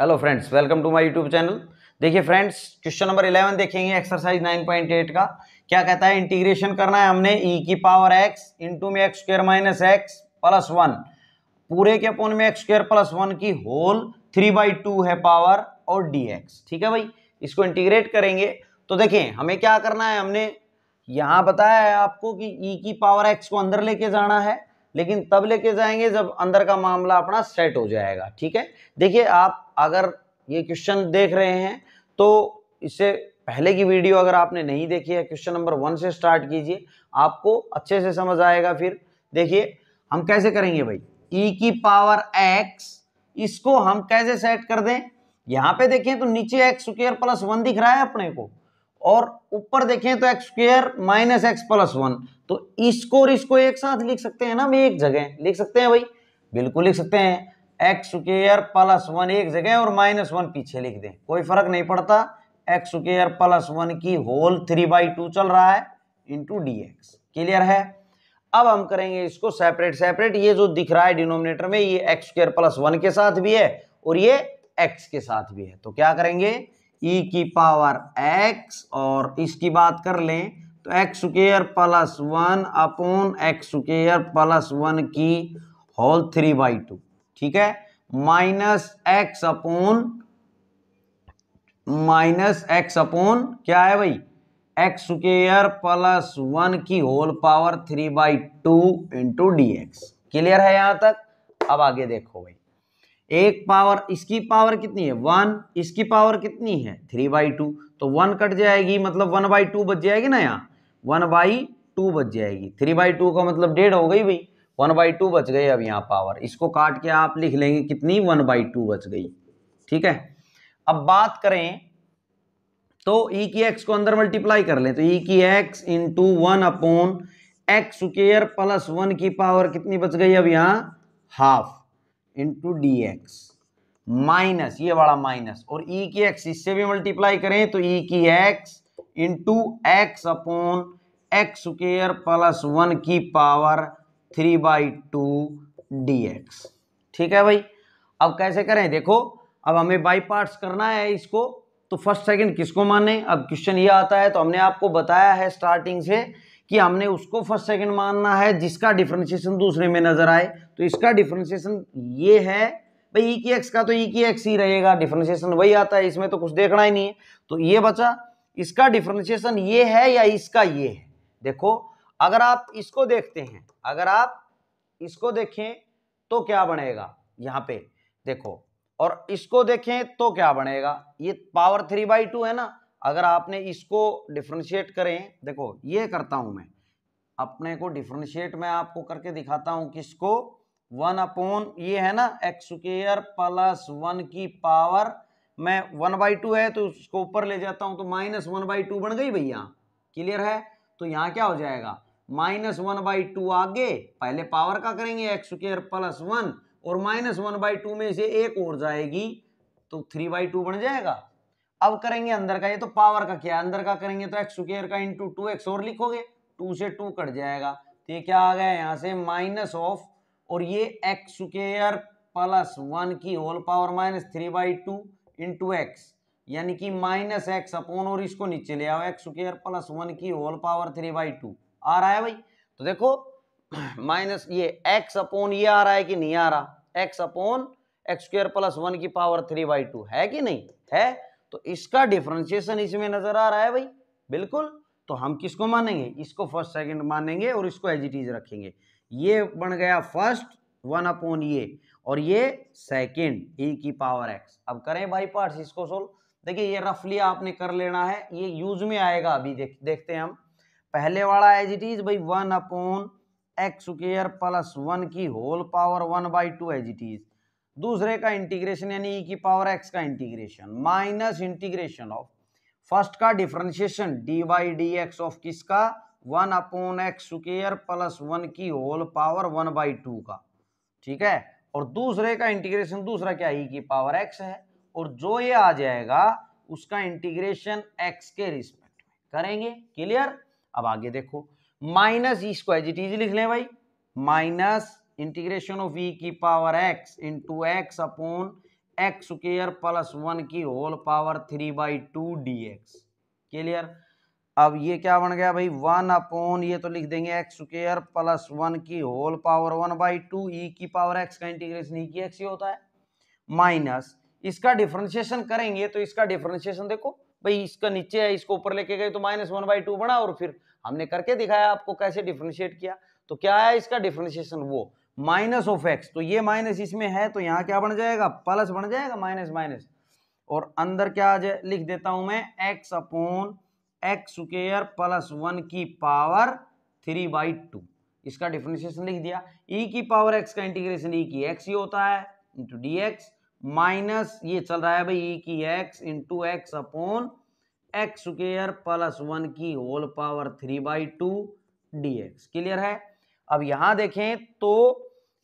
Hello friends welcome to my YouTube channel देखिए friends question number eleven देखेंगे exercise nine point eight का क्या कहता है इंटीग्रेशन करना है हमने ई e की पावर एक्स इंटू में X square minus x plus one पूरे के अपोन में एक्स स्क्र प्लस वन की होल थ्री बाई टू है पावर और डी एक्स ठीक है भाई इसको इंटीग्रेट करेंगे तो देखें हमें क्या करना है हमने यहाँ बताया है आपको कि ई e की पावर एक्स को अंदर लेके जाना है लेकिन तब लेके जाएंगे जब अंदर का मामला अपना सेट हो जाएगा ठीक है देखिए आप अगर ये क्वेश्चन देख रहे हैं तो इससे पहले की वीडियो अगर आपने नहीं देखी है क्वेश्चन नंबर वन से स्टार्ट कीजिए आपको अच्छे से समझ आएगा फिर देखिए हम कैसे करेंगे भाई ई e की पावर एक्स इसको हम कैसे सेट कर दें यहां पे देखें तो नीचे एक्स स्क्र प्लस वन दिख रहा है अपने को और ऊपर देखें तो x square minus x plus one तो इसको और इसको एक साथ लिख सकते हैं ना हम एक जगह लिख सकते हैं भाई बिल्कुल लिख सकते हैं एक्स स्क्र प्लस वन एक जगह और माइनस वन पीछे लिख दें कोई फर्क नहीं पड़ता एक्स स्क्र प्लस वन की होल थ्री बाई टू चल रहा है इंटू डी एक्स क्लियर है अब हम करेंगे इसको सेपरेट सेपरेट ये जो दिख रहा है डिनोमिनेटर में ये एक्स स्क्र प्लस वन के साथ भी है और ये एक्स के साथ भी है तो क्या करेंगे e की पावर एक्स और इसकी बात कर लें तो x square plus one upon x square plus one की होल थ्री बाई टू ठीक है minus x upon minus x upon क्या है भाई एक्स स्क्र प्लस वन की whole power three by two into d x clear है यहां तक अब आगे देखो भाई एक पावर इसकी पावर कितनी है वन इसकी पावर कितनी है थ्री बाई टू तो वन कट जाएगी मतलब वन बाई टू बच जाएगी ना यहाँ वन बाई टू बच जाएगी थ्री बाई टू का मतलब डेढ़ हो गई भाई वन बाई टू बच गई अब यहाँ पावर इसको काट के आप लिख लेंगे कितनी वन बाई टू बच गई ठीक है अब बात करें तो ई e की एक्स को अंदर मल्टीप्लाई कर लें तो ई e की x into one upon x square plus one की पावर कितनी बच गई अब यहाँ half into d x minus ये वाला माइनस और ई e की एक्स इससे भी मल्टीप्लाई करें तो ई e की x into x upon x square plus one की power three by two d x ठीक है भाई अब कैसे करें देखो अब हमें बाई पार्ट्स करना है इसको तो फर्स्ट सेकंड किसको माने अब क्वेश्चन ये आता है तो हमने आपको बताया है स्टार्टिंग से कि हमने उसको फर्स्ट सेकंड मानना है जिसका डिफरेंशिएशन दूसरे में नजर आए तो इसका डिफरेंशिएशन ये है भाई ई e की एक्स का तो ई e की एक्स ही रहेगा डिफरेंशिएशन वही आता है इसमें तो कुछ देखना ही नहीं है तो ये बचा इसका डिफरेंशिएशन ये है या इसका ये है देखो अगर आप इसको देखते हैं अगर आप इसको देखें तो क्या बनेगा यहाँ पे देखो और इसको देखें तो क्या बनेगा ये पावर थ्री बाई टू है ना अगर आपने इसको डिफ्रेंशिएट करें देखो ये करता हूँ मैं अपने को डिफ्रेंशिएट मैं आपको करके दिखाता हूँ किसको वन अपोन ये है ना एक्स स्क्र प्लस वन की पावर मैं वन बाई टू है तो उसको ऊपर ले जाता हूँ तो माइनस वन बाई टू बन गई भैया क्लियर है तो यहाँ क्या हो जाएगा माइनस वन बाई टू आगे पहले पावर का करेंगे एक्स स्क्र प्लस वन और माइनस वन बाई टू में से एक और जाएगी तो थ्री बाई टू बन जाएगा अब करेंगे अंदर का ये तो पावर का क्या अंदर का करेंगे तो एक्स स्क्र का इंटू टू एक्स और लिखोगे टू से टू कट जाएगा तो ये क्या आ गया यहाँ से माइनस ऑफ और ये एक्स स्क्र प्लस वन की whole power minus three by two into x यानी कि माइनस एक्स अपोन और इसको नीचे ले आओ एक्स स्क्र प्लस वन की whole power three by two आ रहा है भाई तो देखो माइनस ये एक्स अपोन ये आ रहा है कि नहीं आ रहा x upon x square plus one की पावर थ्री बाई टू है कि नहीं है तो इसका डिफ्रेंशिएशन इसमें नजर आ रहा है भाई बिल्कुल तो हम किसको मानेंगे इसको फर्स्ट सेकंड मानेंगे और इसको एज इट इज रखेंगे ये बन गया फर्स्ट वन अपॉन ये और ये सेकंड ए की पावर एक्स अब करें बाई पार्ट इसको सोल्व देखिए ये रफली आपने कर लेना है ये यूज में आएगा अभी देख देखते हैं हम पहले वाला एज इट इज भाई one upon x square plus one की whole power one by two as it is दूसरे का इंटीग्रेशन यानी ई e की पावर एक्स का integration minus integration of first का differentiation d by d x of किसका one upon x square plus one की whole power one by two का ठीक है और दूसरे का इंटीग्रेशन दूसरा क्या ई e की पावर एक्स है और जो ये आ जाएगा उसका इंटीग्रेशन एक्स के रिस्पेक्ट में करेंगे क्लियर अब आगे देखो माइनस ई स्क्वायर जी टीज लिख लें भाई माइनस इंटीग्रेशन ऑफ वी की power x into x upon x square plus one की whole power three by two d x clear अब ये क्या बन गया भाई वन अपॉन ये तो लिख देंगे एक्स स्क्र प्लस वन की whole power one by two e की पावर एक्स का इंटीग्रेशन ई e की एक्स ही होता है माइनस इसका डिफ्रेंशिएशन करेंगे तो इसका डिफ्रेंशिएशन देखो भाई इसका नीचे है इसको ऊपर लेके गए तो माइनस वन बाई टू बना और फिर हमने करके दिखाया आपको कैसे डिफ्रेंशिएट किया तो क्या है इसका डिफ्रेंशिएशन वो माइनस ऑफ एक्स तो ये माइनस इसमें है तो यहाँ क्या बन जाएगा प्लस बन जाएगा माइनस माइनस और अंदर क्या आ जाए लिख देता हूँ मैं x upon x square plus one की पावर थ्री बाई टू इसका डिफ्रेंशिएशन लिख दिया ई e की पावर एक्स का इंटीग्रेशन ई e की एक्स ही होता है इंटू डी एक्स माइनस ये चल रहा है भाई ई e की x into x upon x square plus one की whole power three by two d x clear है अब यहां देखें तो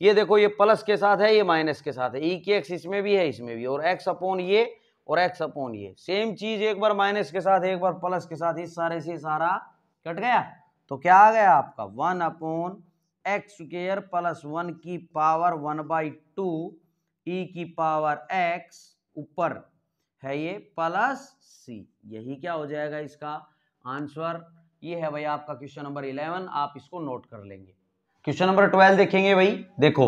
ये देखो ये प्लस के साथ है ये माइनस के साथ है ई e की एक्स इसमें भी है इसमें भी और एक्स अपोन ये और एक्स अपोन ये सेम चीज एक बार माइनस के साथ एक बार प्लस के साथ इस सारे से सारा कट गया तो क्या आ गया आपका one upon x square plus one की power one by two e e की पावर एक्स ऊपर है ये प्लस सी यही क्या हो जाएगा इसका आंसर ये है भाई आपका क्वेश्चन नंबर इलेवन आप इसको नोट कर लेंगे क्वेश्चन नंबर ट्वेल्व देखेंगे भाई देखो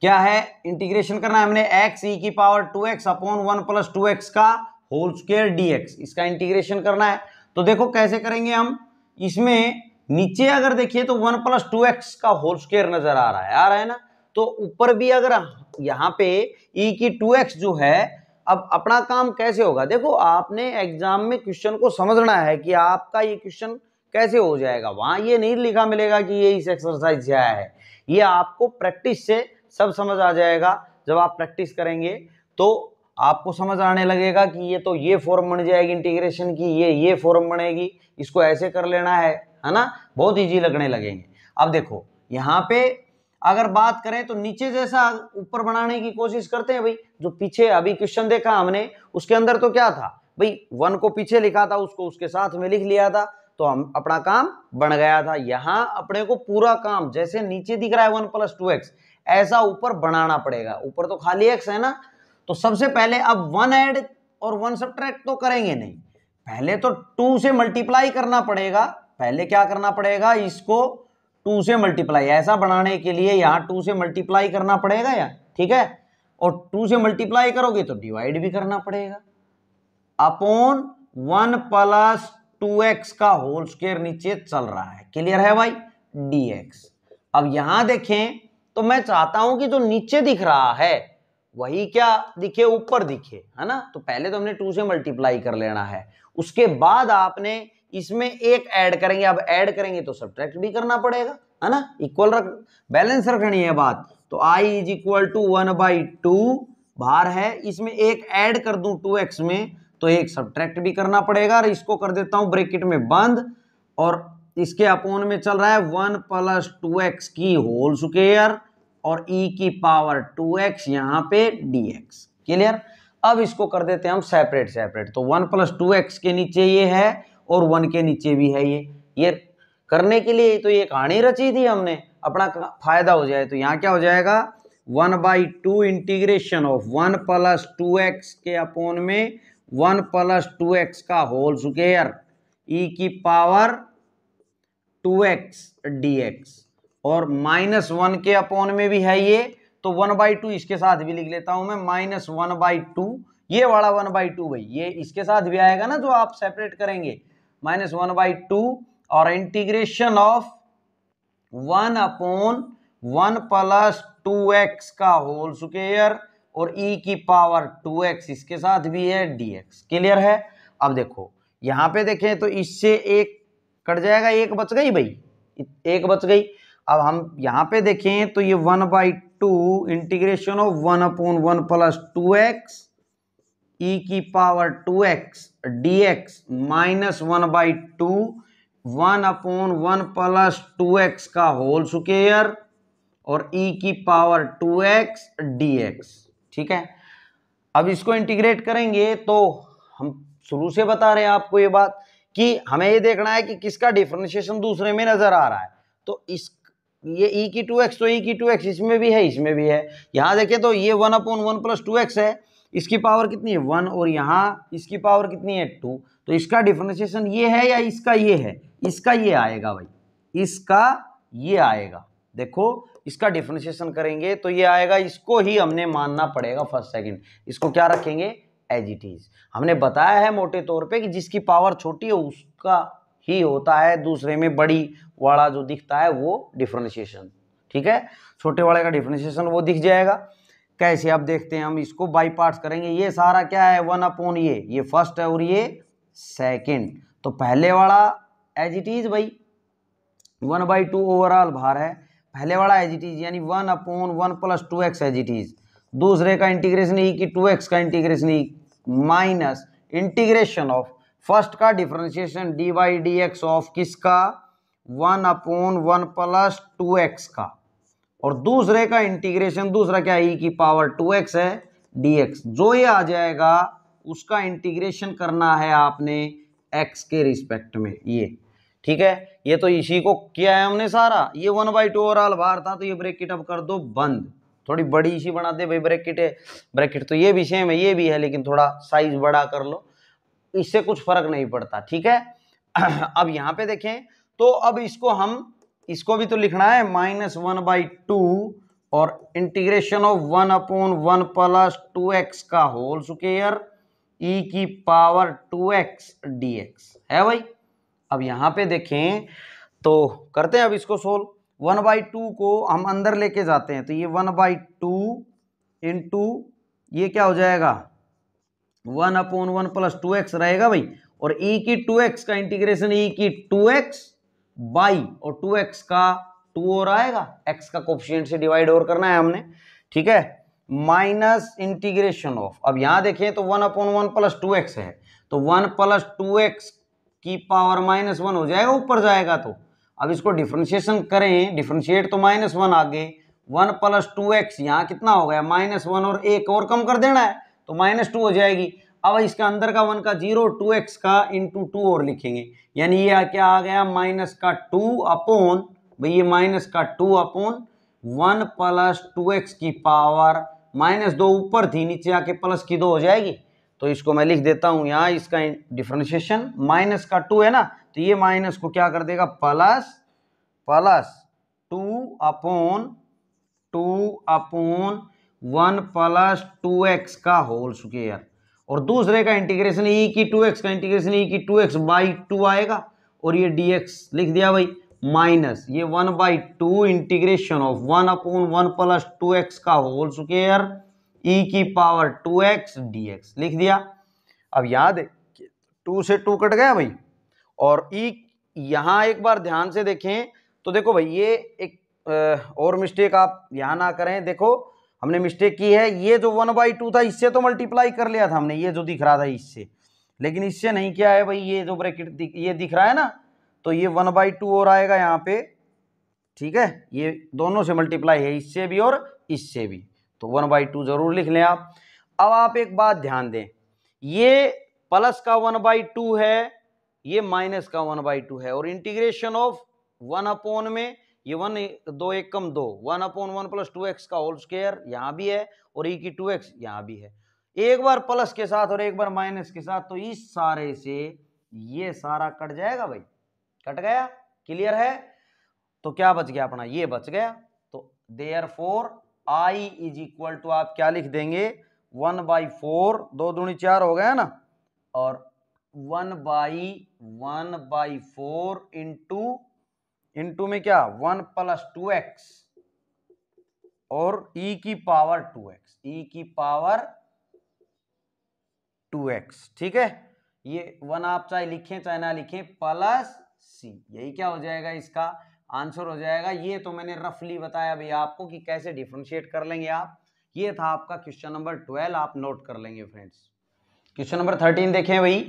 क्या है इंटीग्रेशन करना है हमने एक्स ई e की power two x upon one plus two x का होल स्क्र डी एक्स इसका इंटीग्रेशन करना है तो देखो कैसे करेंगे हम इसमें नीचे अगर देखिए तो वन प्लस टू एक्स का होल स्क्र नजर आ रहा है आ रहा है ना तो ऊपर भी अगर यहाँ पे e की टू एक्स जो है अब अपना काम कैसे होगा देखो आपने एग्जाम में क्वेश्चन को समझना है कि आपका ये क्वेश्चन कैसे हो जाएगा वहां ये नहीं लिखा मिलेगा कि ये इस एक्सरसाइज से आया है ये आपको प्रैक्टिस से सब समझ आ जाएगा जब आप प्रैक्टिस करेंगे तो आपको समझ आने लगेगा कि ये तो ये फॉर्म बन जाएगी इंटीग्रेशन की ये ये फॉर्म बनेगी इसको ऐसे कर लेना है है ना बहुत ईजी लगने लगेंगे अब देखो यहाँ पे अगर बात करें तो नीचे जैसा ऊपर बनाने की कोशिश करते हैं भाई जो पीछे अभी क्वेश्चन देखा हमने उसके अंदर तो क्या था भाई वन को पीछे लिखा था उसको उसके साथ में लिख लिया था तो हम अपना काम बन गया था यहां अपने को पूरा काम जैसे नीचे दिख रहा है वन प्लस टू एक्स ऐसा ऊपर बनाना पड़ेगा ऊपर तो खाली एक्स है ना तो सबसे पहले अब वन एड और वन सब्ट्रैक्ट तो करेंगे नहीं पहले तो टू से मल्टीप्लाई करना पड़ेगा पहले क्या करना पड़ेगा इसको टू से मल्टीप्लाई ऐसा बनाने के लिए यहां टू से मल्टीप्लाई करना पड़ेगा या ठीक है और टू से मल्टीप्लाई करोगे तो डिवाइड भी करना पड़ेगा upon one plus two x का होल स्क्वेयर नीचे चल रहा है क्लियर है भाई डी एक्स अब यहां देखें तो मैं चाहता हूं कि जो नीचे दिख रहा है वही क्या दिखे ऊपर दिखे है ना तो पहले तो हमने टू से मल्टीप्लाई कर लेना है उसके बाद आपने इसमें एक ऐड करेंगे अब ऐड करेंगे तो सब्ट्रैक्ट भी करना पड़ेगा है ना इक्वल रख बैलेंस रखनी है बात तो I is equal to one by two बाहर है इसमें एक ऐड कर दूं टू एक्स में तो एक सब्ट्रैक्ट भी करना पड़ेगा और इसको कर देता हूं ब्रेकेट में बंद और इसके अपोन में चल रहा है वन प्लस टू एक्स की होल स्क्र और e की पावर टू एक्स यहाँ पे एक्स क्लियर अब इसको कर देते हैं हम सेपरेट सेपरेट तो वन प्लस टू एक्स के नीचे ये है और वन के नीचे भी है ये ये करने के लिए तो ये कहानी रची थी हमने अपना फायदा हो जाए तो यहाँ क्या हो जाएगा one by two integration of one plus two x के अपोन में वन प्लस टू एक्स का होल स्क्वेयर ई e की power two x d x और माइनस वन के अपॉन में भी है ये तो वन बाई टू इसके साथ भी लिख लेता हूं मैं माइनस वन बाई टू ये वाला वन बाई टू भाई ये इसके साथ भी आएगा ना जो आप सेपरेट करेंगे माइनस वन बाई टू और integration of one upon one plus two x का होल स्क्वेयर और e की पावर 2x इसके साथ भी है dx क्लियर है अब देखो यहाँ पे देखें तो इससे एक कट जाएगा एक बच गई भाई एक बच गई अब हम यहाँ पे देखें तो ये one by two integration of one upon one plus two x e की power two x d x minus one by two one upon one plus two x का होल स्क्र और ई e की power two x d x ठीक है अब इसको integrate करेंगे तो हम शुरू से बता रहे हैं आपको ये बात कि हमें ये देखना है कि किसका डिफ्रेंशिएशन दूसरे में नजर आ रहा है तो इस ये e की टू एक्स तो e की टू एक्स इसमें भी है इसमें भी है यहां देखें तो ये one upon one plus two x है इसकी पावर कितनी है वन और यहाँ इसकी पावर कितनी है टू तो इसका डिफ्रेंशिएशन ये है या इसका ये है इसका ये आएगा भाई इसका ये आएगा देखो इसका डिफ्रेंशिएशन करेंगे तो ये आएगा इसको ही हमने मानना पड़ेगा फर्स्ट सेकंड इसको क्या रखेंगे एज इट इज हमने बताया है मोटे तौर पे कि जिसकी पावर छोटी है उसका ही होता है दूसरे में बड़ी वाला जो दिखता है वो डिफ्रेंशिएशन ठीक है छोटे वाले का डिफ्रेंशिएशन वो दिख जाएगा कैसे अब देखते हैं हम इसको बाई करेंगे ये सारा क्या है वन अपॉन ये ये फर्स्ट है और ये सेकेंड तो पहले वाला एज इट इज भाई वन बाई टू ओवरऑल भार है पहले वाला एज इट इज यानी one upon one plus two x as it is दूसरे का इंटीग्रेशन ई e की टू एक्स का integration e minus integration of first का differentiation d y d x of किसका one upon one plus two x का और दूसरे का इंटीग्रेशन दूसरा क्या ई e की पावर टू एक्स है डी एक्स जो ये आ जाएगा उसका इंटीग्रेशन करना है आपने एक्स के रिस्पेक्ट में ये ठीक है ये तो इसी को किया है हमने सारा ये वन बाई टू ओवरऑल बाहर था तो ये ब्रेकिट अब कर दो बंद थोड़ी बड़ी इसी बना दे भाई ब्रैकेट है ब्रैकेट तो ये भी सेम है ये भी है लेकिन थोड़ा साइज बड़ा कर लो इससे कुछ फर्क नहीं पड़ता ठीक है अब यहाँ पे देखें तो अब इसको हम इसको भी तो लिखना है माइनस वन बाई टू और integration of one upon one plus two x का होल स्क्र ई की power two x d x है भाई अब यहाँ पे देखें तो करते हैं अब इसको सोल्व वन बाई टू को हम अंदर लेके जाते हैं तो ये one by two into ये क्या हो जाएगा one upon one plus two x रहेगा भाई और e की टू एक्स का इंटीग्रेशन e की टू एक्स बाई और टू एक्स का टू और आएगा x का कोफिशियंट से डिवाइड और करना है हमने ठीक है माइनस इंटीग्रेशन ऑफ अब यहां देखें तो one upon one plus two x है तो वन प्लस टू एक्स की पावर माइनस वन हो जाएगा ऊपर जाएगा तो अब इसको डिफ्रेंशिएशन करें डिफ्रेंशिएट तो माइनस वन आगे वन प्लस टू एक्स यहाँ कितना हो गया माइनस वन और एक और कम कर देना है तो माइनस टू हो जाएगी अब इसका अंदर का वन का जीरो टू एक्स का इंटू टू और लिखेंगे यानी ये क्या आ गया माइनस का टू अपोन भाई ये माइनस का two upon one plus two x की पावर माइनस दो ऊपर थी नीचे आके प्लस की दो हो जाएगी तो इसको मैं लिख देता हूँ यहाँ इसका डिफ्रेंशिएशन माइनस का टू है ना तो ये माइनस को क्या कर देगा plus plus two upon two upon one plus two x का होल स्क्वेयर और दूसरे का इंटीग्रेशन ई e की टू एक्स का इंटीग्रेशन ई e की टू एक्स बाई टू आएगा और ये डी एक्स लिख दिया भाई माइनस ये one by two integration of one upon one plus two x का होल स्क्वेयर e की power two x d x लिख दिया अब याद है टू से टू कट गया भाई और e यहां एक बार ध्यान से देखें तो देखो भाई ये एक और मिस्टेक आप यहां ना करें देखो हमने मिस्टेक की है ये जो वन बाई टू था इससे तो मल्टीप्लाई कर लिया था हमने ये जो दिख रहा था इससे लेकिन इससे नहीं किया है भाई ये जो ब्रैकेट ये दिख रहा है ना तो ये वन बाई टू और आएगा यहाँ पे ठीक है ये दोनों से मल्टीप्लाई है इससे भी और इससे भी तो वन बाई टू ज़रूर लिख लें आप अब आप एक बात ध्यान दें ये प्लस का वन बाई टू है ये माइनस का वन बाई टू है और इंटीग्रेशन ऑफ वन अपोन में ये वन दो एक कम दो one upon one plus two x का होल स्क्वेयर यहाँ भी है और ई की टू एक्स यहाँ भी है एक बार प्लस के साथ और एक बार माइनस के साथ तो इस सारे से ये सारा कट जाएगा भाई कट गया क्लियर है तो क्या बच गया अपना ये बच गया तो therefore I is equal to आप क्या लिख देंगे वन बाई फोर दो दूनी चार हो गया ना और one by one by four into into में क्या वन प्लस टू एक्स और e की पावर टू एक्स ई की पावर टू एक्स ठीक है ये वन आप चाहे लिखें चाहे ना लिखें प्लस सी यही क्या हो जाएगा इसका आंसर हो जाएगा ये तो मैंने रफली बताया भैया आपको कि कैसे डिफ्रेंशिएट कर लेंगे आप ये था आपका क्वेश्चन नंबर ट्वेल्व आप नोट कर लेंगे फ्रेंड्स क्वेश्चन नंबर थर्टीन देखें भाई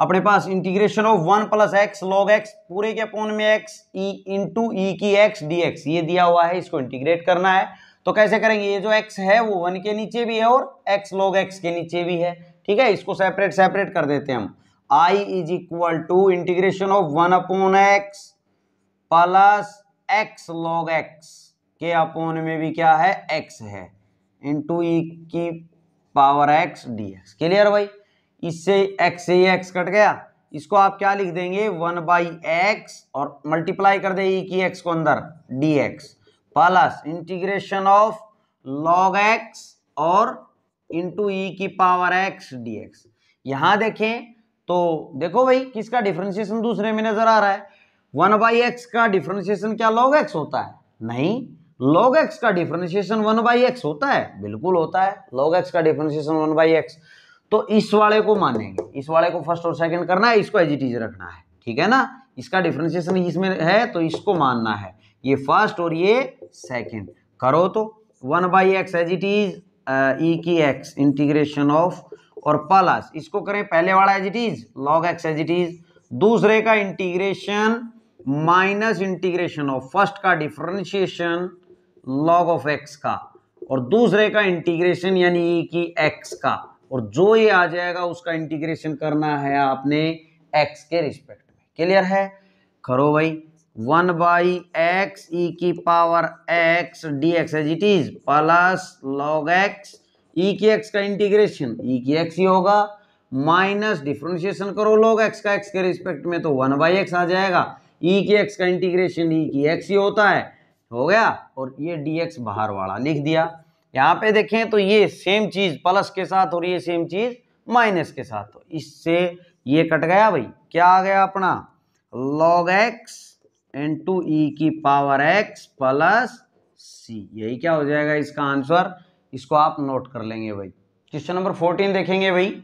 अपने पास integration of one plus x log x पूरे के पोन में एक्स ई इंटू ई की एक्स डी एक्स ये दिया हुआ है इसको इंटीग्रेट करना है तो कैसे करेंगे ये जो एक्स है वो वन के नीचे भी है और एक्स लॉग एक्स के नीचे भी है ठीक है इसको सेपरेट सेपरेट कर देते हैं हम I is equal to integration of one upon x plus x log x के अपोन में भी क्या है एक्स है इंटू ई e की power x d x clear भाई इससे एक्स से ही एक्स कट गया इसको आप क्या लिख देंगे वन बाई एक्स और मल्टीप्लाई कर दे ई e की एक्स को अंदर d x plus integration of log x और इंटू ई e की पावर एक्स डी एक्स यहां देखें तो देखो भाई किसका डिफ्रेंसिएशन दूसरे में नजर आ रहा है वन बाई एक्स का डिफ्रेंशिएशन क्या लॉग एक्स होता है नहीं लॉग एक्स का डिफ्रेंशिएशन वन बाई एक्स होता है बिल्कुल होता है लॉग एक्स का डिफ्रेंशिएशन वन बाई एक्स तो इस वाले को मानेंगे इस वाले को फर्स्ट और सेकंड करना है इसको एजिटीज रखना है ठीक है ना इसका डिफ्रेंशिएशन इसमें है तो इसको मानना है ये फर्स्ट और ये सेकेंड करो तो one by x as it is e e की एक्स इंटीग्रेशन ऑफ और प्लस इसको करें पहले वाला एजिटीज लॉग एक्स एजिटीज दूसरे का integration minus integration of first का डिफरेंशिएशन लॉग ऑफ एक्स का और दूसरे का इंटीग्रेशन यानी ई e की एक्स का और जो ये आ जाएगा उसका इंटीग्रेशन करना है आपने एक्स के रिस्पेक्ट में क्लियर है करो भाई वन बाई एक्स ई की power x d x as it is plus log x e की एक्स का इंटीग्रेशन ई e की एक्स ही होगा माइनस डिफ्रेंशिएशन करो लॉग एक्स का एक्स के रिस्पेक्ट में तो वन बाई एक्स आ जाएगा ई के एक्स का इंटीग्रेशन ई की एक्स ही होता है हो गया और ये डी एक्स बाहर वाला लिख दिया यहाँ पे देखें तो ये सेम चीज़ प्लस के साथ और ये सेम चीज़ माइनस के साथ तो इससे ये कट गया भाई क्या आ गया अपना लॉग एक्स इंटू ई की पावर एक्स प्लस सी यही क्या हो जाएगा इसका आंसर इसको आप नोट कर लेंगे भाई क्वेश्चन नंबर फोर्टीन देखेंगे भाई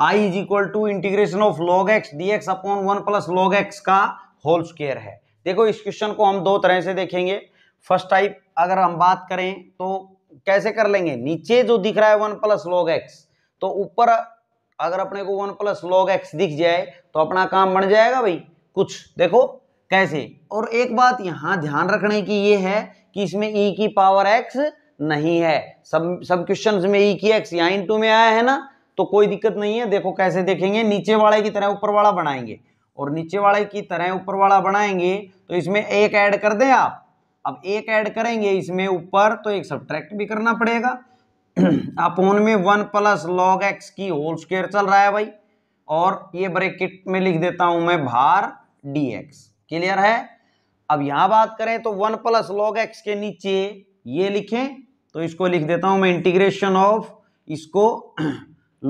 I is equal to integration of log x d x upon one plus log x का होल स्क्वेयर है देखो इस क्वेश्चन को हम दो तरह से देखेंगे फर्स्ट टाइप अगर हम बात करें तो कैसे कर लेंगे नीचे जो दिख रहा है वन प्लस लॉग एक्स तो ऊपर अगर अपने को वन प्लस लॉग एक्स दिख जाए तो अपना काम बन जाएगा भाई कुछ देखो कैसे और एक बात यहाँ ध्यान रखने की ये है कि इसमें ई e की पावर एक्स नहीं है सब सब क्वेश्चन में ई e की एक्स यहाँ टू में आया है ना तो कोई दिक्कत नहीं है देखो कैसे देखेंगे नीचे वाले की तरह ऊपर वाला बनाएंगे और नीचे वाले की तरह ऊपर वाला बनाएंगे तो इसमें एक ऐड कर दें आप अब एक ऐड करेंगे इसमें ऊपर तो एक सब्ट्रैक्ट भी करना पड़ेगा अपोन में वन प्लस लॉग एक्स की होल स्क्वेयर चल रहा है भाई और ये ब्रेकिट में लिख देता हूं मैं भार डी एक्स क्लियर है अब यहां बात करें तो वन प्लस लॉग एक्स के नीचे ये लिखें तो इसको लिख देता हूं मैं इंटीग्रेशन ऑफ इसको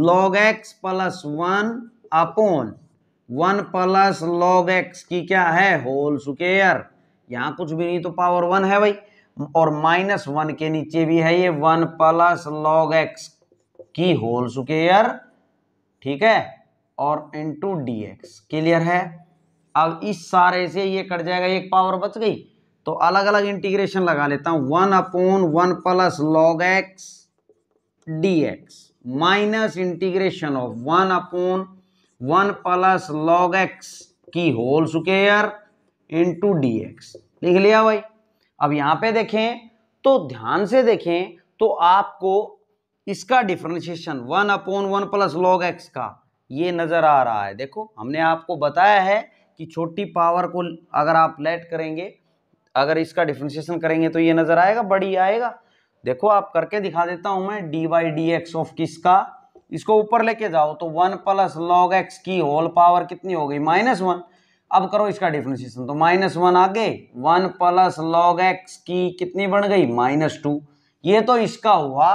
log x plus one upon one plus log x की क्या है होल स्क्र यहाँ कुछ भी नहीं तो पावर वन है भाई और माइनस वन के नीचे भी है ये वन प्लस लॉग एक्स की होल स्क्र ठीक है और इंटू डी एक्स क्लियर है अब इस सारे से ये कट जाएगा एक पावर बच गई तो अलग अलग इंटीग्रेशन लगा लेता हूं one upon one plus log x d x minus integration of one upon one plus log x की whole square into d x लिख लिया भाई अब यहाँ पे देखें तो ध्यान से देखें तो आपको इसका differentiation one upon one plus log x का ये नज़र आ रहा है देखो हमने आपको बताया है कि छोटी पावर को अगर आप लेट करेंगे अगर इसका डिफ्रेंशिएशन करेंगे तो ये नज़र आएगा बड़ी आएगा देखो आप करके दिखा देता हूँ मैं d by d x of किसका इसको ऊपर लेके जाओ तो वन प्लस लॉग एक्स की होल पावर कितनी हो गई माइनस वन अब करो इसका डिफ्रेंसिएशन तो माइनस वन आगे वन प्लस लॉग एक्स की कितनी बन गई माइनस टू ये तो इसका हुआ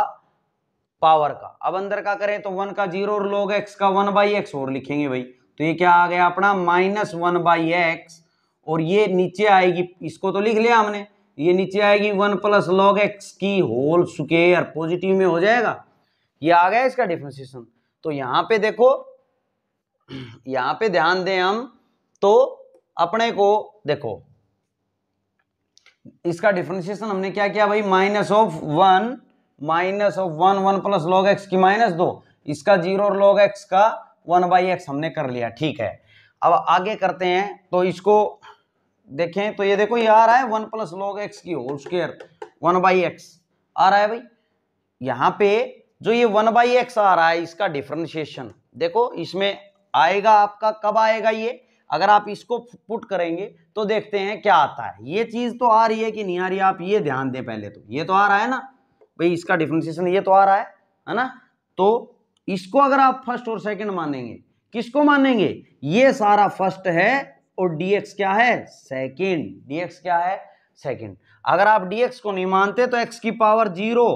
पावर का अब अंदर का करें तो वन का जीरो और लॉग एक्स का वन बाई एक्स और लिखेंगे भाई तो ये क्या आ गया अपना माइनस वन बाई एक्स और ये नीचे आएगी इसको तो लिख लिया हमने ये नीचे आएगी वन प्लस लॉग एक्स की होल स्केयर पॉजिटिव में हो जाएगा ये आ गया इसका डिफ्रेंसिएशन तो यहां पे देखो यहां पे ध्यान दें हम तो अपने को देखो इसका डिफ्रेंसिएशन हमने क्या किया भाई minus of one minus of one one plus log x की माइनस दो इसका जीरो और लॉग एक्स का वन बाई एक्स हमने कर लिया ठीक है अब आगे करते हैं तो इसको देखें तो ये देखो ये आ रहा है वन प्लस लॉग एक्स की whole square one by x आ रहा है भाई यहां पे जो ये वन बाई एक्स आ रहा है इसका डिफ्रेंशिएशन देखो इसमें आएगा आपका कब आएगा ये अगर आप इसको पुट करेंगे तो देखते हैं क्या आता है ये चीज तो आ रही है कि नहीं आ रही आप ये ध्यान दें पहले तो ये तो आ रहा है ना भाई इसका डिफ्रेंशिएशन ये तो आ रहा है है ना तो इसको अगर आप फर्स्ट और सेकंड मानेंगे किसको मानेंगे ये सारा फर्स्ट है और dx क्या है सेकेंड dx क्या है सेकेंड अगर आप dx को नहीं मानते तो x की पावर जीरो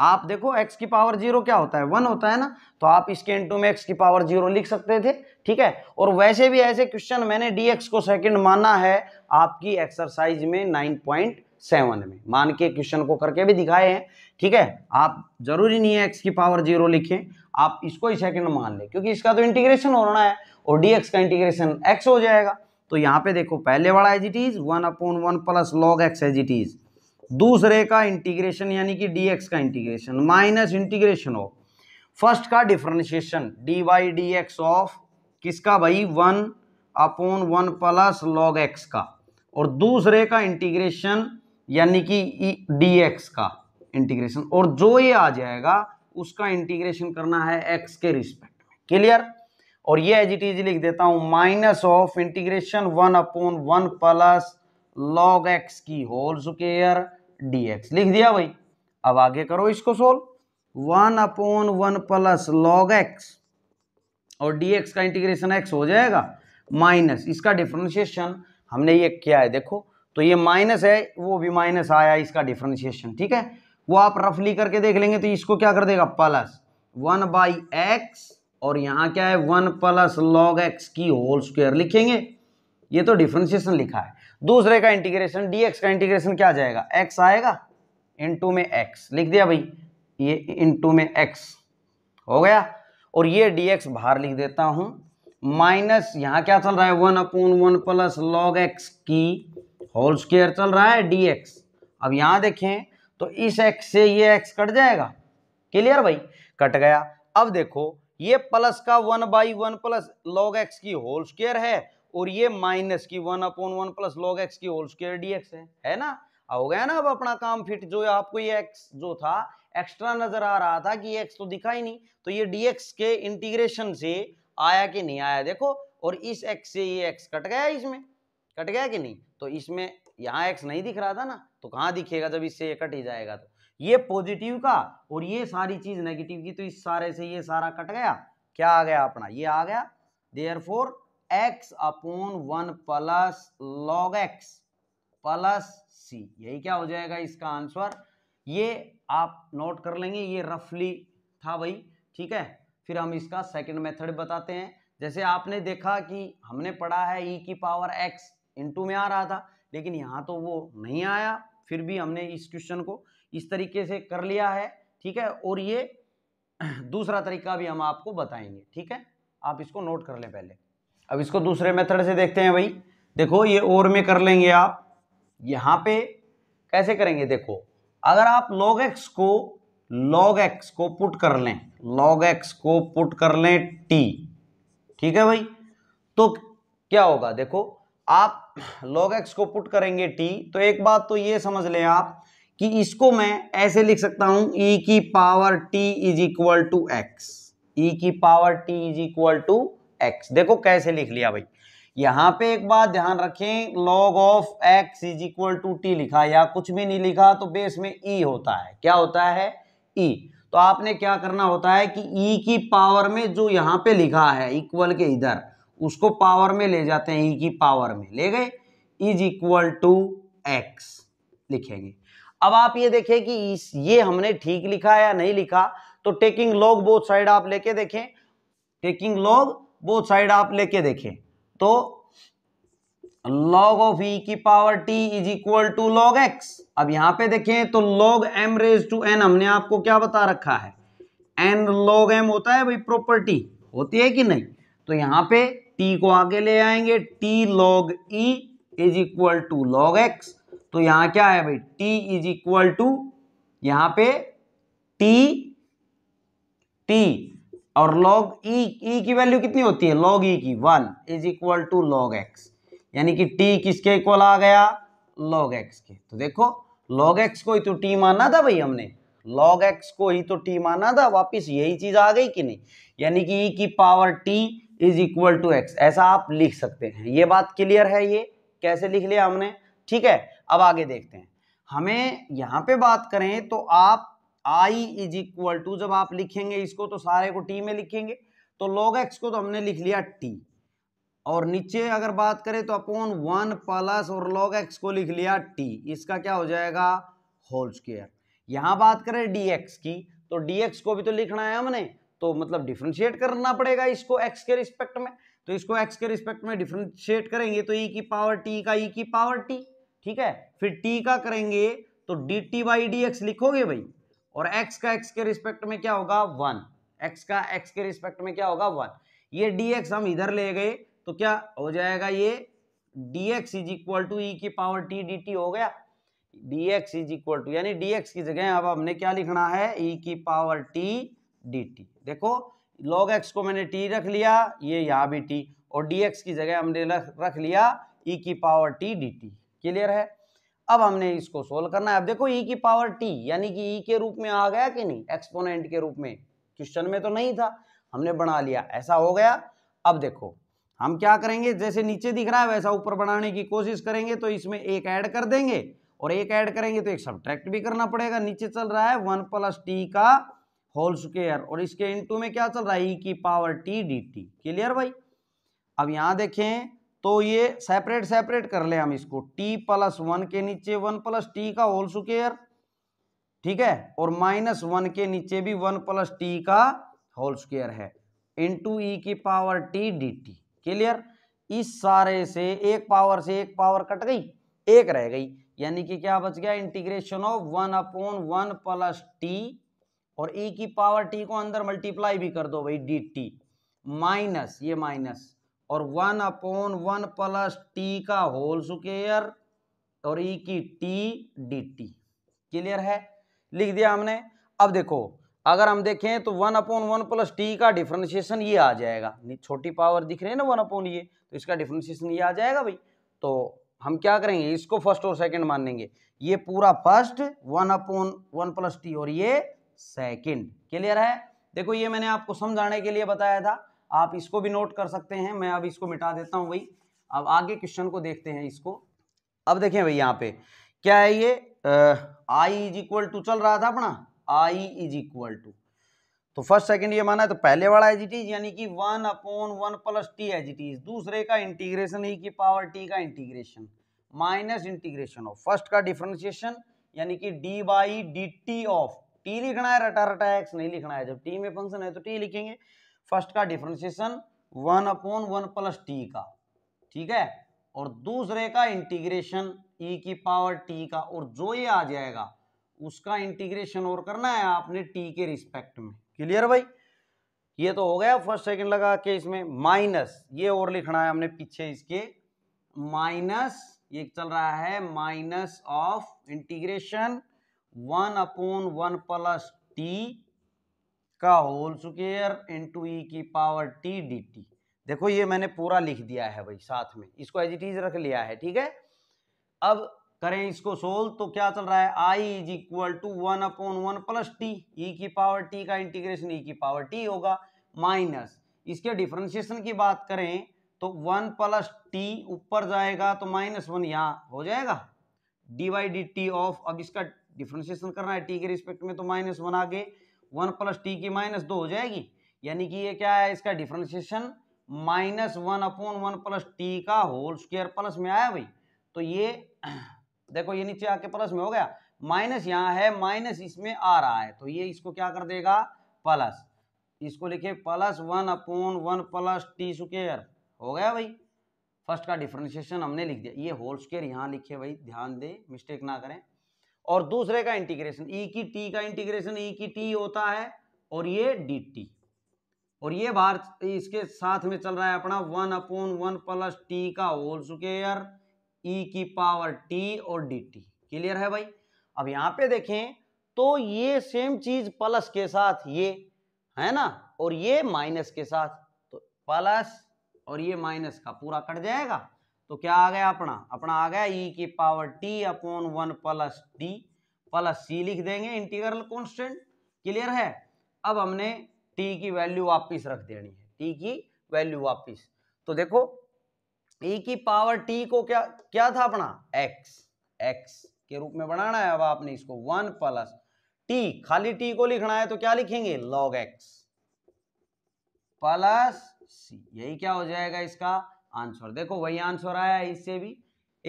आप देखो x की पावर जीरो क्या होता है वन होता है ना तो आप इसके इंटू में x की पावर जीरो लिख सकते थे ठीक है और वैसे भी ऐसे क्वेश्चन मैंने dx को सेकंड माना है आपकी एक्सरसाइज में नाइन पॉइंट सेवन में मान के क्वेश्चन को करके भी दिखाए हैं ठीक है आप जरूरी नहीं है एक्स की पावर जीरो लिखें आप इसको ही सेकंड मान लें क्योंकि इसका तो इंटीग्रेशन होना है और dx का इंटीग्रेशन x हो जाएगा तो यहाँ पे देखो पहले वाला as it is one upon one plus log x as it is दूसरे का इंटीग्रेशन यानी कि dx का integration minus integration of first का differentiation d y d x of किसका भाई one upon one plus log x का और दूसरे का इंटीग्रेशन यानी कि डी एक्स का इंटीग्रेशन और जो ये आ जाएगा उसका इंटीग्रेशन करना है एक्स के रिस्पेक्ट में क्लियर और ये एज इट इज लिख देता हूँ minus of integration one upon one plus log x की होल स्क्र डी एक्स लिख दिया भाई अब आगे करो इसको solve one upon one plus log x और डी एक्स का इंटीग्रेशन एक्स हो जाएगा माइनस इसका डिफ्रेंशिएशन हमने ये किया है देखो तो ये माइनस है वो भी माइनस आया इसका डिफ्रेंशिएशन ठीक है वो आप रफली करके देख लेंगे तो इसको क्या कर देगा प्लस वन बाई एक्स और यहाँ क्या है वन प्लस लॉग एक्स की होल स्क्वायर लिखेंगे ये तो डिफ्रेंशिएशन लिखा है दूसरे का इंटीग्रेशन dx का इंटीग्रेशन क्या जाएगा x आएगा इनटू में x लिख दिया भाई ये इनटू में x हो गया और ये dx बाहर लिख देता हूं माइनस यहां क्या चल रहा है one upon one plus log x की होल स्क्वेयर चल रहा है डी अब यहां देखें तो इस एक्स से ये एक्स कट जाएगा क्लियर भाई कट गया अब देखो ये प्लस का one by one plus log x की होल स्क्वेयर है और ये माइनस की one upon one plus log x की होल स्क्र डी एक्स है है ना हो गया ना अब अपना काम फिट जो आपको ये एक्स जो था एक्स्ट्रा नजर आ रहा था कि एक्स तो दिखा ही नहीं तो ये डी एक्स के इंटीग्रेशन से आया कि नहीं आया देखो और इस एक्स से ये एक्स कट गया इसमें कट गया कि नहीं तो इसमें यहाँ एक्स नहीं दिख रहा था ना तो कहाँ दिखेगा जब इससे ये कट ही जाएगा तो ये पॉजिटिव का और ये सारी चीज नेगेटिव की तो इस सारे से ये सारा कट गया क्या आ गया अपना ये आ गया there four x upon one plus log x plus c यही क्या हो जाएगा इसका आंसर ये आप नोट कर लेंगे ये रफली था भाई ठीक है फिर हम इसका सेकंड मेथड बताते हैं जैसे आपने देखा कि हमने पढ़ा है ई e की पावर एक्स इनटू में आ रहा था लेकिन यहाँ तो वो नहीं आया फिर भी हमने इस क्वेश्चन को इस तरीके से कर लिया है ठीक है और ये दूसरा तरीका भी हम आपको बताएंगे ठीक है आप इसको नोट कर लें पहले अब इसको दूसरे मेथड से देखते हैं भाई देखो ये और में कर लेंगे आप यहाँ पे कैसे करेंगे देखो अगर आप log x को log x को पुट कर लें log x को पुट कर लें t ठीक है भाई तो क्या होगा देखो आप log x को पुट करेंगे t तो एक बात तो ये समझ लें आप कि इसको मैं ऐसे लिख सकता हूं e की power t is equal to x e की power t is equal to x देखो कैसे लिख लिया भाई यहां पे एक बात ध्यान रखें log of x is equal to t लिखा या कुछ भी नहीं लिखा तो बेस में e होता है क्या होता है e. तो आपने क्या करना होता है कि e की पावर में जो यहाँ पे लिखा है इक्वल के इधर उसको पावर में ले जाते हैं e की पावर में ले गए इज इक्वल टू एक्स लिखेंगे अब आप ये देखें कि इस ये हमने ठीक लिखा या नहीं लिखा तो टेकिंग लॉग बोथ साइड आप लेके देखें टेकिंग लॉग वो साइड आप लेके देखें तो log ऑफ e की power t is equal to log x अब यहां पे देखें तो log m raise to n हमने आपको क्या बता रखा है n log m होता है भाई प्रॉपर्टी होती है कि नहीं तो यहां पे t को आगे ले आएंगे t log e is equal to log x तो यहां क्या है भाई t इज इक्वल टू यहां पे t t और लॉग ई ई की वैल्यू कितनी होती है लॉग ई e की one is equal to log x यानी कि टी किसके इक्वल आ गया लॉग एक्स के तो देखो लॉग एक्स को ही तो टी माना था भाई हमने लॉग एक्स को ही तो टी माना था वापस यही चीज आ गई कि नहीं यानी कि ई e की power t is equal to x ऐसा आप लिख सकते हैं ये बात क्लियर है ये कैसे लिख लिया हमने ठीक है अब आगे देखते हैं हमें यहाँ पे बात करें तो आप आई इज इक्वल टू जब आप लिखेंगे इसको तो सारे को टी में लिखेंगे तो लॉग एक्स को तो हमने लिख लिया टी और नीचे अगर बात करें तो अपॉन वन प्लस और लॉग एक्स को लिख लिया टी इसका क्या हो जाएगा होल स्क्वेयर यहां बात करें डी एक्स की तो डी एक्स को भी तो लिखना है हमने तो मतलब डिफ्रेंशिएट करना पड़ेगा इसको एक्स के रिस्पेक्ट में तो इसको एक्स के रिस्पेक्ट में डिफ्रेंशिएट करेंगे तो ई e की पावर टी का ई e की पावर टी ठीक है फिर टी का करेंगे तो d t by d x लिखोगे भाई और x का x के रिस्पेक्ट में क्या होगा वन x का x के रिस्पेक्ट में क्या होगा वन ये dx हम इधर ले गए तो क्या हो जाएगा ये d x is equal to e की पावर टी डी टी हो गया d x is equal to यानी डी एक्स की जगह अब हमने क्या लिखना है ई e की पावर टी डी टी देखो लॉग एक्स को मैंने टी रख लिया ये यहाँ भी टी और डी एक्स की जगह हमने रख लिया ई e की power t d t clear है अब हमने इसको सोल्व करना है अब देखो ई e की पावर t यानी कि e के रूप में आ गया कि नहीं एक्सपोनेंट के रूप में क्वेश्चन में तो नहीं था हमने बना लिया ऐसा हो गया अब देखो हम क्या करेंगे जैसे नीचे दिख रहा है वैसा ऊपर बनाने की कोशिश करेंगे तो इसमें एक ऐड कर देंगे और एक ऐड करेंगे तो एक सब्ट्रैक्ट भी करना पड़ेगा नीचे चल रहा है वन प्लस टी का होल स्क्र और इसके इनटू में क्या चल रहा है ई e की power t d t clear भाई अब यहां देखें तो ये सेपरेट सेपरेट कर ले हम इसको t प्लस वन के नीचे वन प्लस टी का होल स्क्र ठीक है और माइनस वन के नीचे भी वन प्लस टी का होल स्क्र है टू ई e की power t d t clear इस सारे से एक पावर से एक पावर कट गई एक रह गई यानी कि क्या बच गया integration of one upon one plus t और ई e की पावर टी को अंदर मल्टीप्लाई भी कर दो भाई डी टी माइनस ये माइनस और one upon one plus t का होल स्क्र और ई की टी डी टी क्लियर है लिख दिया हमने अब देखो अगर हम देखें तो one upon one plus t का डिफ्रेंशिएशन ये आ जाएगा छोटी पावर दिख रही है ना वन अपॉन ये तो इसका डिफ्रेंशिएशन ये आ जाएगा भाई तो हम क्या करेंगे इसको फर्स्ट और सेकंड मान लेंगे ये पूरा first one upon one plus t और ये सेकंड क्लियर है देखो ये मैंने आपको समझाने के लिए बताया था आप इसको भी नोट कर सकते हैं मैं अब इसको मिटा देता हूँ भाई अब आगे क्वेश्चन को देखते हैं इसको अब देखें भाई यहाँ पे क्या है ये आई इज इक्वल टू चल रहा था अपना आई इज इक्वल टू तो फर्स्ट सेकंड ये माना है तो पहले वाला एज इट इज यानी कि one upon one plus t as it is दूसरे का इंटीग्रेशन ही e की पावर टी का integration minus integration of first का डिफ्रेंशिएशन यानी कि d by d t of t लिखना है रटा रटा एक्स नहीं लिखना है जब टी में फंक्शन है तो टी लिखेंगे फर्स्ट का differentiation one upon one plus t का ठीक है और दूसरे का इंटीग्रेशन ई e की पावर टी का और जो ये आ जाएगा उसका इंटीग्रेशन और करना है आपने टी के रिस्पेक्ट में क्लियर भाई ये तो हो गया फर्स्ट सेकंड लगा के इसमें माइनस ये और लिखना है हमने पीछे इसके माइनस ये चल रहा है minus of integration one upon one plus t का होल स्क्र टू ई की पावर टी डी टी देखो ये मैंने पूरा लिख दिया है भाई साथ में इसको एज इट इज रख लिया है ठीक है अब करें इसको सोल्व तो क्या चल रहा है I is equal to one upon one plus t e की पावर टी का इंटीग्रेशन ई e की पावर टी होगा माइनस इसके डिफ्रेंशिएशन की बात करें तो वन प्लस टी ऊपर जाएगा तो माइनस वन यहाँ हो जाएगा d by d t of अब इसका डिफ्रेंशिएशन करना है टी के रिस्पेक्ट में तो माइनस वन आगे वन प्लस टी की माइनस दो हो जाएगी यानी कि ये क्या है इसका differentiation minus one upon one plus t का होल स्क्वायर प्लस में आया भाई तो ये देखो ये नीचे आके प्लस में हो गया माइनस यहाँ है माइनस इसमें आ रहा है तो ये इसको क्या कर देगा प्लस इसको लिखे plus one upon one plus t square हो गया भाई फर्स्ट का डिफ्रेंशिएशन हमने लिख दिया ये होल स्क्र यहाँ लिखे भाई ध्यान दें मिस्टेक ना करें और दूसरे का इंटीग्रेशन ई e की टी का इंटीग्रेशन ई e की टी होता है और ये डी टी और ये बाहर इसके साथ में चल रहा है अपना one upon one plus t का होल स्क्र ई e की पावर टी और डी टी क्लियर है भाई अब यहां पे देखें तो ये सेम चीज प्लस के साथ ये है ना और ये माइनस के साथ तो प्लस और ये माइनस का पूरा कट जाएगा तो क्या आ गया अपना अपना आ गया ई e की power t upon one plus t plus c लिख देंगे इंटीग्रल कॉन्स्टेंट क्लियर है अब हमने टी की वैल्यू वापिस रख देनी है टी की वैल्यू वापिस तो देखो ई e की पावर टी को क्या क्या था अपना एक्स एक्स के रूप में बनाना है अब आपने इसको वन प्लस टी खाली टी को लिखना है तो क्या लिखेंगे लॉग एक्स प्लस सी यही क्या हो जाएगा इसका आंसर देखो वही आंसर आया है इससे भी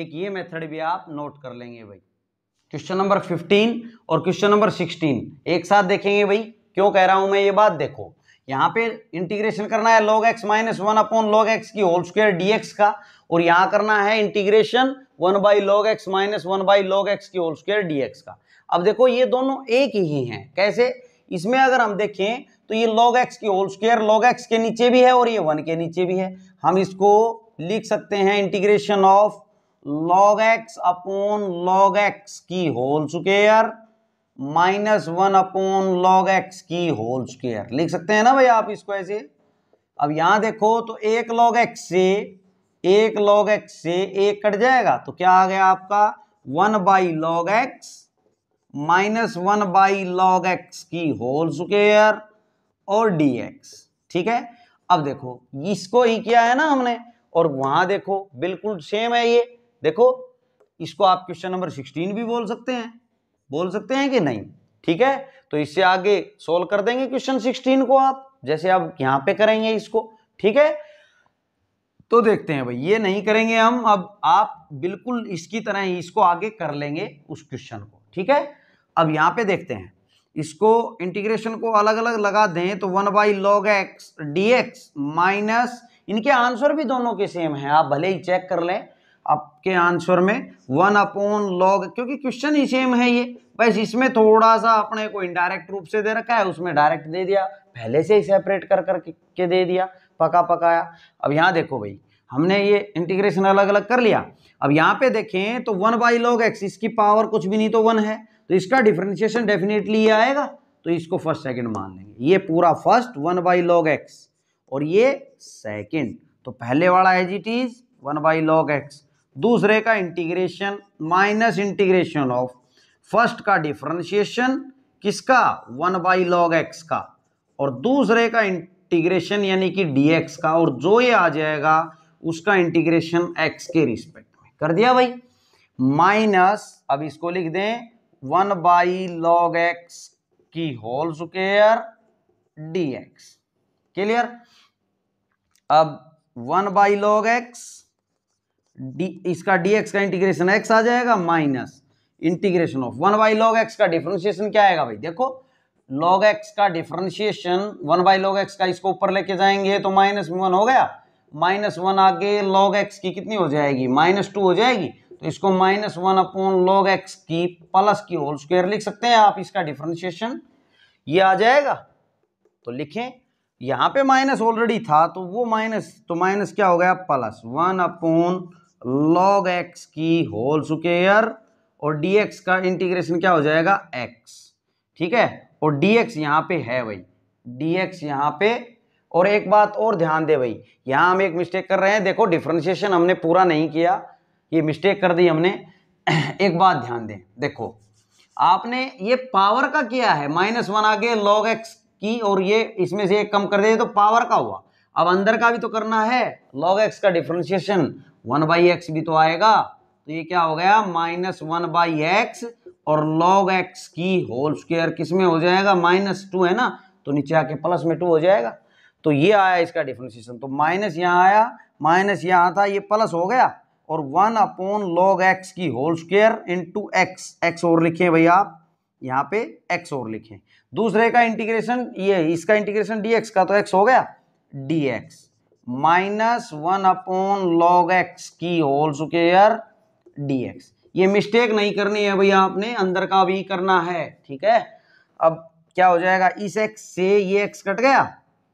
एक ये मेथड भी आप नोट कर लेंगे भाई क्वेश्चन नंबर फिफ्टीन और क्वेश्चन नंबर सिक्सटीन एक साथ देखेंगे भाई क्यों कह रहा हूं मैं ये बात देखो यहाँ पे इंटीग्रेशन करना है log x minus one upon log x की होल स्क्वायर डीएक्स का और यहाँ करना है integration one by log x minus one by log x की होल स्क्वायर डीएक्स का अब देखो ये दोनों एक ही हैं कैसे इसमें अगर हम देखें तो ये लॉग एक्स की होल स्क्वायर लॉग एक्स के नीचे भी है और ये वन के नीचे भी है हम इसको लिख सकते हैं integration of log x upon log x की whole square minus one upon log x की होल स्क्र लिख सकते हैं ना भाई आप इसको ऐसे अब यहां देखो तो एक लॉग एक्स से एक लॉग एक्स से एक कट जाएगा तो क्या आ गया आपका one by log x minus one by log x की होल स्क्र और डी एक्स ठीक है अब देखो इसको ही किया है ना हमने और वहां देखो बिल्कुल सेम है ये देखो इसको आप क्वेश्चन नंबर सिक्सटीन भी बोल सकते हैं बोल सकते हैं कि नहीं ठीक है तो इससे आगे सोल्व कर देंगे क्वेश्चन सिक्सटीन को आप जैसे आप यहां पे करेंगे इसको ठीक है तो देखते हैं भाई ये नहीं करेंगे हम अब आप बिल्कुल इसकी तरह इसको आगे कर लेंगे उस क्वेश्चन को ठीक है अब यहां पे देखते हैं इसको इंटीग्रेशन को अलग अलग लगा दें तो one by log x d x minus इनके आंसर भी दोनों के सेम हैं आप भले ही चेक कर लें आपके आंसर में वन अपॉन लॉग क्योंकि क्वेश्चन ही सेम है ये बस इसमें थोड़ा सा अपने को इनडायरेक्ट रूप से दे रखा है उसमें डायरेक्ट दे दिया पहले से ही सेपरेट कर कर के दे दिया पका पकाया अब यहाँ देखो भाई हमने ये इंटीग्रेशन अलग अलग कर लिया अब यहाँ पे देखें तो वन बाई लॉग एक्स इसकी पावर कुछ भी नहीं तो वन है तो इसका डिफ्रेंशिएशन डेफिनेटली ये आएगा तो इसको फर्स्ट सेकंड मान लेंगे ये पूरा first one by log x और ये सेकंड तो पहले वाला as it is one by log x दूसरे का integration minus integration of first का डिफ्रेंशिएशन किसका वन बाई लॉग एक्स का और दूसरे का इंटीग्रेशन यानी कि एक्स का और जो ये आ जाएगा उसका इंटीग्रेशन एक्स के रिस्पेक्ट में कर दिया भाई माइनस अब इसको लिख दें वन बाई लॉग एक्स की whole square d x clear अब one by log x d इसका डी एक्स का इंटीग्रेशन एक्स आ जाएगा minus integration of one by log x का डिफरेंशिएशन क्या आएगा भाई देखो लॉग एक्स का differentiation one by log x का इसको ऊपर लेके जाएंगे तो माइनस वन हो गया माइनस वन आगे लॉग एक्स की कितनी हो जाएगी माइनस टू हो जाएगी तो इसको minus one upon log x की प्लस की होल स्क्वायर लिख सकते हैं आप इसका डिफ्रेंशिएशन ये आ जाएगा तो लिखें यहाँ पे माइनस ऑलरेडी था तो वो माइनस तो माइनस क्या हो गया plus one upon log x की होल स्क्वायर और डीएक्स का इंटीग्रेशन क्या हो जाएगा एक्स ठीक है और डीएक्स यहाँ पे है भाई डीएक्स यहाँ पे और एक बात और ध्यान दे भाई यहाँ हम एक मिस्टेक कर रहे हैं देखो डिफ्रेंशिएशन हमने पूरा नहीं किया ये मिस्टेक कर दी हमने एक बात ध्यान दें देखो आपने ये पावर का किया है माइनस वन आगे लॉग एक्स की और ये इसमें से एक कम कर दिया तो पावर का हुआ अब अंदर का भी तो करना है लॉग एक्स का डिफ्रेंशिएशन वन बाई एक्स भी तो आएगा तो ये क्या हो गया माइनस वन बाई एक्स और लॉग एक्स की होल स्क्वेयर किस में हो जाएगा माइनस टू है ना तो नीचे आके प्लस में टू हो जाएगा तो ये आया इसका डिफ्रेंशिएशन तो माइनस यहाँ आया माइनस यहाँ था ये प्लस हो गया और वन अपॉन लॉग एक्स की whole square into x x और लिखे भैया आप यहाँ पे एक्स और लिखे दूसरे का इंटीग्रेशन ये इसका इंटीग्रेशन डी का तो एक्स हो गया d x minus one upon log x की होल स्क्र डी ये मिस्टेक नहीं करनी है भैया आपने अंदर का भी करना है ठीक है अब क्या हो जाएगा इस एक्स से ये एक्स कट गया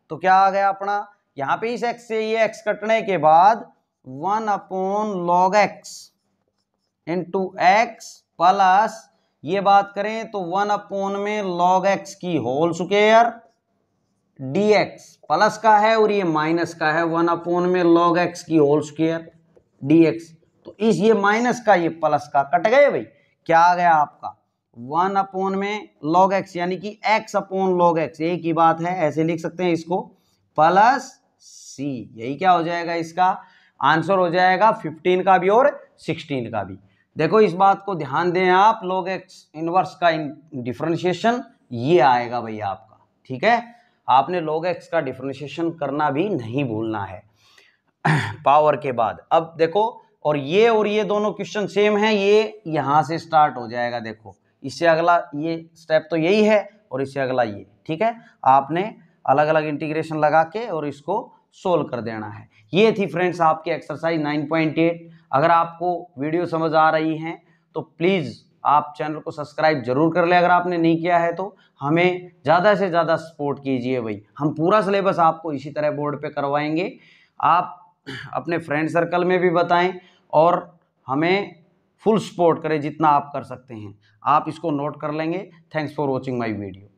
तो क्या आ गया अपना यहाँ पे इस एक्स से ये एक्स कटने के बाद one upon log x into x plus ये बात करें तो वन अपॉन में लॉग एक्स की whole square d x plus का है और ये माइनस का है वन अपॉन में लॉग एक्स की होल स्क्र डी एक्स तो इस ये माइनस का ये प्लस का कट गए भाई क्या आ गया आपका वन अपॉन में लॉग एक्स यानी कि एक्स अपॉन लॉग एक्स एक ही बात है ऐसे लिख सकते हैं इसको प्लस सी यही क्या हो जाएगा इसका आंसर हो जाएगा फिफ्टीन का भी और सिक्सटीन का भी देखो इस बात को ध्यान दें आप लोग एक्स इनवर्स का इन डिफ्रेंशिएशन ये आएगा भैया आपका ठीक है आपने लोग एक्स का डिफ्रेंशिएशन करना भी नहीं भूलना है पावर के बाद अब देखो और ये और ये दोनों क्वेश्चन सेम है ये यहाँ से स्टार्ट हो जाएगा देखो इससे अगला ये स्टेप तो यही है और इससे अगला ये ठीक है आपने अलग अलग इंटीग्रेशन लगा के और इसको सोल्व कर देना है ये थी फ्रेंड्स आपकी एक्सरसाइज 9.8 अगर आपको वीडियो समझ आ रही हैं तो प्लीज़ आप चैनल को सब्सक्राइब जरूर कर लें अगर आपने नहीं किया है तो हमें ज़्यादा से ज़्यादा सपोर्ट कीजिए भाई हम पूरा सिलेबस आपको इसी तरह बोर्ड पे करवाएंगे आप अपने फ्रेंड सर्कल में भी बताएं और हमें फुल सपोर्ट करें जितना आप कर सकते हैं आप इसको नोट कर लेंगे thanks for watching my video